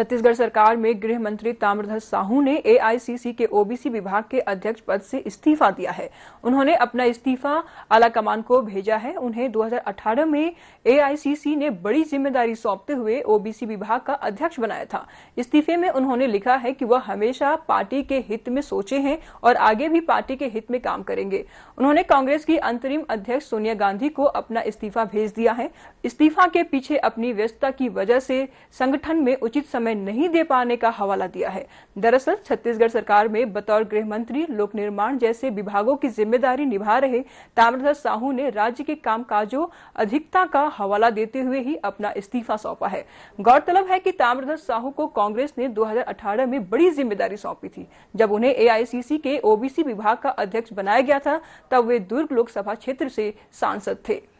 छत्तीसगढ़ सरकार में गृह मंत्री ताम्रध्वज साहू ने एआईसीसी के ओबीसी विभाग के अध्यक्ष पद से इस्तीफा दिया है उन्होंने अपना इस्तीफा आलाकमान को भेजा है उन्हें 2018 में एआईसीसी ने बड़ी जिम्मेदारी सौंपते हुए ओबीसी विभाग का अध्यक्ष बनाया था इस्तीफे में उन्होंने लिखा है कि वह हमेशा पार्टी के हित में सोचे हैं और आगे भी पार्टी के हित में काम करेंगे उन्होंने कांग्रेस की अंतरिम अध्यक्ष सोनिया गांधी को अपना इस्तीफा भेज दिया है इस्तीफा के पीछे अपनी व्यस्तता की वजह से संगठन में उचित समय समय नहीं दे पाने का हवाला दिया है दरअसल छत्तीसगढ़ सरकार में बतौर गृह मंत्री लोक निर्माण जैसे विभागों की जिम्मेदारी निभा रहे ताम्रधर साहू ने राज्य के कामकाजों अधिकता का हवाला देते हुए ही अपना इस्तीफा सौंपा है गौरतलब है कि ताम्रधर साहू को कांग्रेस ने 2018 में बड़ी जिम्मेदारी सौंपी थी जब उन्हें एआईसीसी के ओबीसी विभाग का अध्यक्ष बनाया गया था तब वे दुर्ग लोकसभा क्षेत्र से सांसद थे